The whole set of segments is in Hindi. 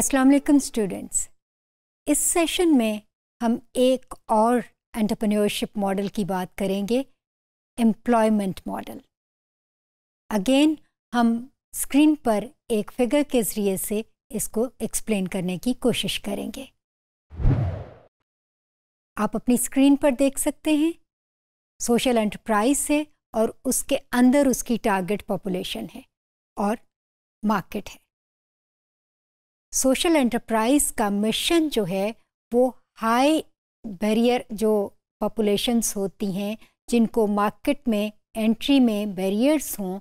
अस्सलाम वालेकुम स्टूडेंट्स इस सेशन में हम एक और एंटरप्रेन्योरशिप मॉडल की बात करेंगे एम्प्लॉयमेंट मॉडल अगेन हम स्क्रीन पर एक फिगर के ज़रिए से इसको एक्सप्लेन करने की कोशिश करेंगे आप अपनी स्क्रीन पर देख सकते हैं सोशल एंटरप्राइज है और उसके अंदर उसकी टारगेट पॉपुलेशन है और मार्केट है सोशल एंटरप्राइज का मिशन जो है वो हाई बैरियर जो पॉपुलेशंस होती हैं जिनको मार्केट में एंट्री में बैरियर्स हों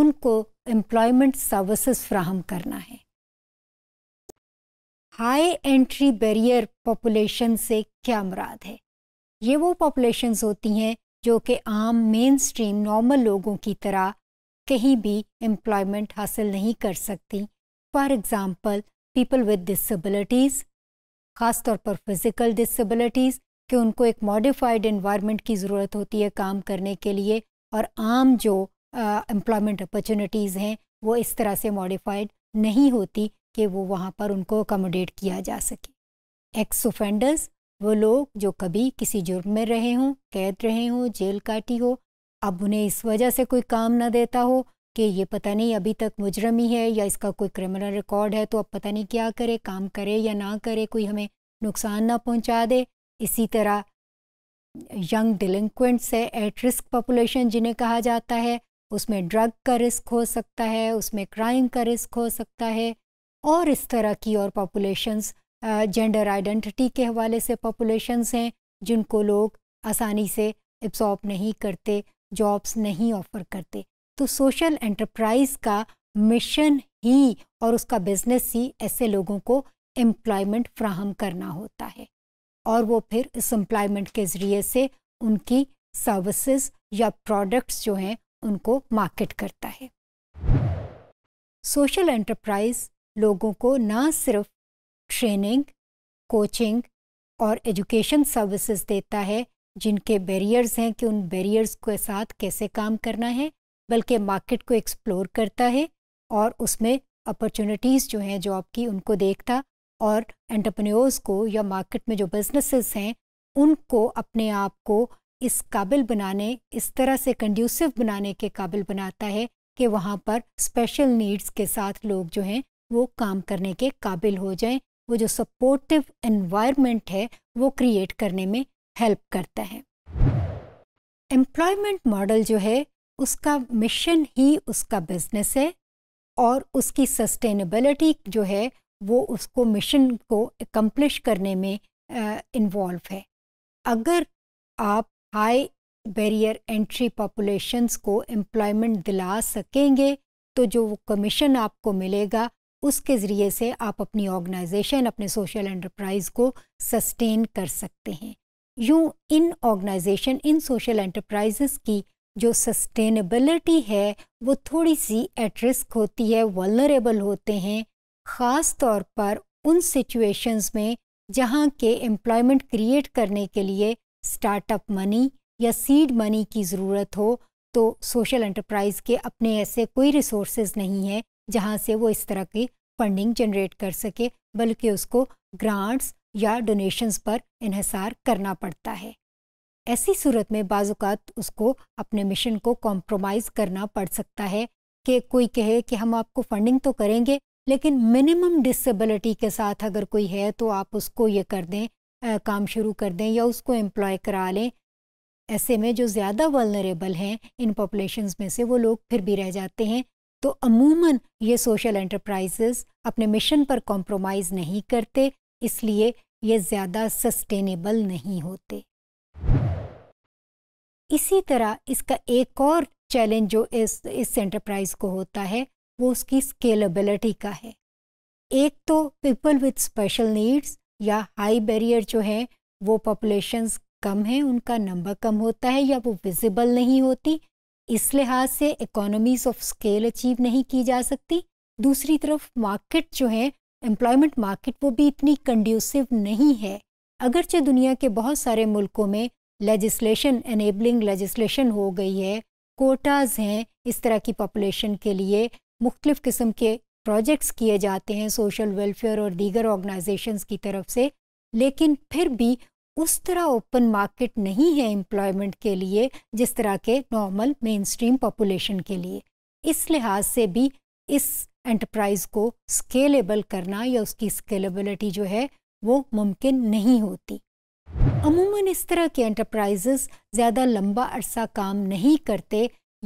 उनको एम्प्लॉयमेंट सर्विसेज फ्राहम करना है हाई एंट्री बैरियर पॉपुलेशन से क्या मुराद है ये वो पॉपुलेशंस होती हैं जो कि आम मेन स्ट्रीम नॉर्मल लोगों की तरह कहीं भी एम्प्लॉयमेंट हासिल नहीं कर सकती for example people with disabilities ख़ास तौर पर फिज़िकल डिसबिलिटीज़ कि उनको एक मॉडिफाइड इन्वायरमेंट की ज़रूरत होती है काम करने के लिए और आम जो एम्प्लॉयमेंट अपॉर्चुनिटीज़ हैं वो इस तरह से मॉडिफाइड नहीं होती कि वो वहाँ पर उनको अकोमोडेट किया जा सके एक्स ऑफेंडर्स वो लोग जो कभी किसी जुर्म में रहे हों कैद रहे हों जेल काटी हो अब उन्हें इस वजह से कोई काम ना देता हो कि ये पता नहीं अभी तक मुजरमी है या इसका कोई क्रिमिनल रिकॉर्ड है तो अब पता नहीं क्या करे काम करे या ना करे कोई हमें नुकसान ना पहुंचा दे इसी तरह यंग डिलिंक्वेंट्स है एट रिस्क पॉपुलेशन जिन्हें कहा जाता है उसमें ड्रग का रिस्क हो सकता है उसमें क्राइम का रिस्क हो सकता है और इस तरह की और पॉपुलेशंस जेंडर आइडेंटिटी के हवाले से पॉपुलेशंस हैं जिनको लोग आसानी से एब्सॉर्ब नहीं करते जॉब्स नहीं ऑफर करते तो सोशल एंटरप्राइज का मिशन ही और उसका बिजनेस ही ऐसे लोगों को एम्प्लॉयमेंट फ्राहम करना होता है और वो फिर इस एम्प्लॉयमेंट के ज़रिए से उनकी सर्विसेज या प्रोडक्ट्स जो हैं उनको मार्केट करता है सोशल एंटरप्राइज लोगों को ना सिर्फ ट्रेनिंग कोचिंग और एजुकेशन सर्विसेज देता है जिनके बैरियर्स हैं कि उन बैरियर्स के साथ कैसे काम करना है बल्कि मार्केट को एक्सप्लोर करता है और उसमें अपॉर्चुनिटीज़ जो हैं जॉब की उनको देखता और एंटरप्रेन्योर्स को या मार्केट में जो बिजनेसेस हैं उनको अपने आप को इस काबिल बनाने इस तरह से कंड्यूसिव बनाने के काबिल बनाता है कि वहाँ पर स्पेशल नीड्स के साथ लोग जो हैं वो काम करने के काबिल हो जाएं वो जो सपोर्टिव इन्वायरमेंट है वो क्रिएट करने में हेल्प करता है एम्प्लॉयमेंट मॉडल जो है उसका मिशन ही उसका बिजनेस है और उसकी सस्टेनेबिलिटी जो है वो उसको मिशन को एकम्प्लिश करने में इन्वॉल्व है अगर आप हाई बैरियर एंट्री पॉपुलेशंस को एम्प्लॉयमेंट दिला सकेंगे तो जो कमीशन आपको मिलेगा उसके ज़रिए से आप अपनी ऑर्गेनाइजेशन अपने सोशल एंटरप्राइज को सस्टेन कर सकते हैं यूँ इन ऑर्गेनाइजेशन इन सोशल एंटरप्राइजेस की जो सस्टेनेबिलिटी है वो थोड़ी सी एट रिस्क होती है वलरेबल होते हैं ख़ास तौर पर उन सिचुएशंस में जहाँ के एम्प्लॉयमेंट क्रिएट करने के लिए स्टार्टअप मनी या सीड मनी की ज़रूरत हो तो सोशल एंटरप्राइज़ के अपने ऐसे कोई रिसोर्स नहीं हैं जहाँ से वो इस तरह की फंडिंग जनरेट कर सके बल्कि उसको ग्रांट्स या डोनेशंस पर इहसार करना पड़ता है ऐसी सूरत में बाज़ात उसको अपने मिशन को कॉम्प्रोमाइज़ करना पड़ सकता है कि कोई कहे कि हम आपको फंडिंग तो करेंगे लेकिन मिनिमम डिसेबिलिटी के साथ अगर कोई है तो आप उसको ये कर दें आ, काम शुरू कर दें या उसको एम्प्लॉय करा लें ऐसे में जो ज़्यादा वलनरेबल हैं इन पॉपुलेशन में से वो लोग फिर भी रह जाते हैं तो अमूमन ये सोशल एंटरप्राइजेस अपने मिशन पर कॉम्प्रोमाइज़ नहीं करते इसलिए ये ज़्यादा सस्टेनेबल नहीं होते इसी तरह इसका एक और चैलेंज जो इस इस एंटरप्राइज को होता है वो उसकी स्केलेबिलिटी का है एक तो पीपल विद स्पेशल नीड्स या हाई बैरियर जो है वो पॉपुलेशंस कम है उनका नंबर कम होता है या वो विजिबल नहीं होती इस लिहाज से इकोनॉमीज ऑफ स्केल अचीव नहीं की जा सकती दूसरी तरफ मार्केट जो है एम्प्लॉयमेंट मार्केट वो भी इतनी कंड्यूसिव नहीं है अगरचे दुनिया के बहुत सारे मुल्कों में लेजिस्लेशन एनेबलिंग लेजिस्लेशन हो गई है कोटाज हैं इस तरह की पॉपुलेशन के लिए मुख्तफ़ किस्म के प्रोजेक्ट्स किए जाते हैं सोशल वेलफेयर और दीगर ऑर्गेनाइजेशंस की तरफ से लेकिन फिर भी उस तरह ओपन मार्केट नहीं है एम्प्लॉयमेंट के लिए जिस तरह के नॉर्मल मेन स्ट्रीम पॉपुलेशन के लिए इस लिहाज से भी इस एंटरप्राइज को स्केलेबल करना या उसकी स्केलेबिलिटी जो है वो मुमकिन नहीं होती अमूमन इस तरह के एंटरप्राइजेस ज़्यादा लंबा अरसा काम नहीं करते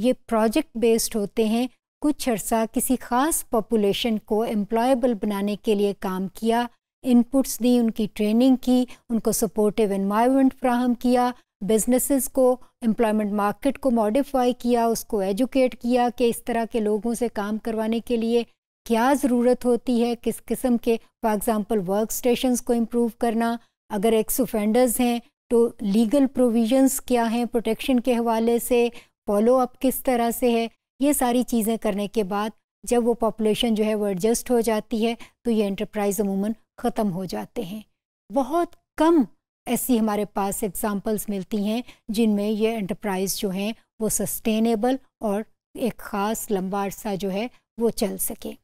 ये प्रोजेक्ट बेस्ड होते हैं कुछ अरसा किसी ख़ास पॉपुलेशन को एम्प्लॉयबल बनाने के लिए काम किया इनपुट्स दी उनकी ट्रेनिंग की उनको सपोर्टिव इन्वायरमेंट फ्राहम किया बिजनेसेस को एम्प्लॉयमेंट मार्केट को मॉडिफाई किया उसको एजुकेट किया कि इस तरह के लोगों से काम करवाने के लिए क्या ज़रूरत होती है किस किस्म के फॉर एग्ज़ाम्पल वर्क स्टेशन को इम्प्रूव करना अगर एक्स ऑफेंडर्स हैं तो लीगल प्रोविजंस क्या हैं प्रोटेक्शन के हवाले से फॉलो अप किस तरह से है ये सारी चीज़ें करने के बाद जब वो पॉपुलेशन जो है वो एडजस्ट हो जाती है तो ये इंटरप्राइज अमूमन ख़त्म हो जाते हैं बहुत कम ऐसी हमारे पास एग्जांपल्स मिलती हैं जिनमें ये इंटरप्राइज जो हैं वो सस्टेनेबल और एक ख़ास लंबा अरसा जो है वो चल सके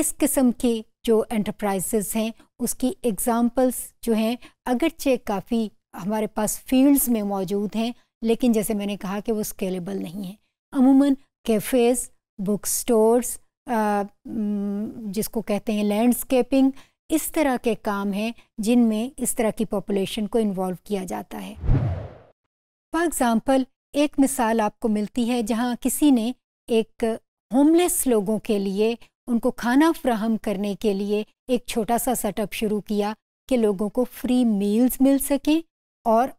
इस किस्म की जो एंटरप्राइज़ हैं उसकी एग्ज़ाम्पल्स जो हैं अगरचे काफ़ी हमारे पास फील्ड्स में मौजूद हैं लेकिन जैसे मैंने कहा कि वो स्केलेबल नहीं है अमूमन कैफ़ेज़ बुक स्टोर्स जिसको कहते हैं लैंडस्केपिंग इस तरह के काम हैं जिनमें इस तरह की पॉपुलेशन को इन्वॉल्व किया जाता है फॉर एग्ज़ाम्पल एक मिसाल आपको मिलती है जहाँ किसी ने एक होमलेस लोगों के लिए उनको खाना फ्राहम करने के लिए एक छोटा सा सेटअप शुरू किया कि लोगों को फ्री मील्स मिल सकें और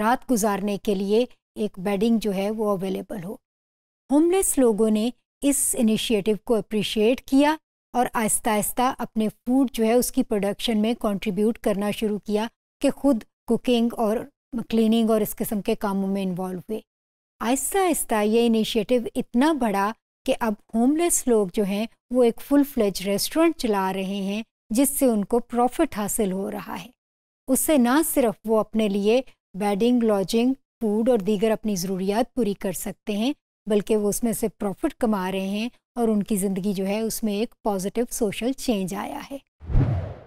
रात गुजारने के लिए एक बेडिंग जो है वो अवेलेबल हो होमलेस लोगों ने इस इनिशिएटिव को अप्रिशिएट किया और आहिस्ता आहिस्ता अपने फूड जो है उसकी प्रोडक्शन में कंट्रीब्यूट करना शुरू किया कि खुद कुकिंग और क्लीनिंग और इस किस्म के कामों में इन्वॉल्व हुए आहिस्ता आहिस्ता ये इनिशिएटिव इतना बढ़ा कि अब होमलेस लोग जो हैं वो एक फुल फ्लेज रेस्टोरेंट चला रहे हैं जिससे उनको प्रॉफिट हासिल हो रहा है उससे ना सिर्फ वो अपने लिए बेडिंग लॉजिंग फूड और दीगर अपनी ज़रूरियात पूरी कर सकते हैं बल्कि वो उसमें से प्रॉफिट कमा रहे हैं और उनकी ज़िंदगी जो है उसमें एक पॉजिटिव सोशल चेंज आया है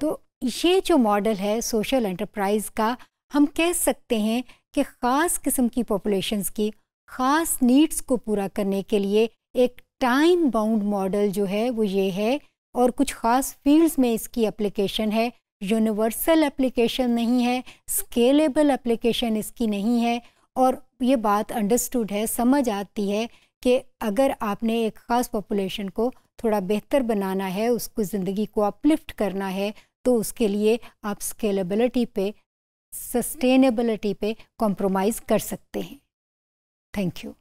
तो ये जो मॉडल है सोशल एंटरप्राइज़ का हम कह सकते हैं कि ख़ास किस्म की पॉपुलेशंस की ख़ास नीड्स को पूरा करने के लिए एक टाइम बाउंड मॉडल जो है वो ये है और कुछ ख़ास फील्ड्स में इसकी एप्लीकेशन है यूनिवर्सल एप्लीकेशन नहीं है स्केलेबल एप्लीकेशन इसकी नहीं है और ये बात अंडरस्टूड है समझ आती है कि अगर आपने एक ख़ास पॉपुलेशन को थोड़ा बेहतर बनाना है उसको ज़िंदगी को अपलिफ्ट करना है तो उसके लिए आप स्केलेबिलिटी पे सस्टेनेबिलिटी पे कॉम्प्रोमाइज़ कर सकते हैं थैंक यू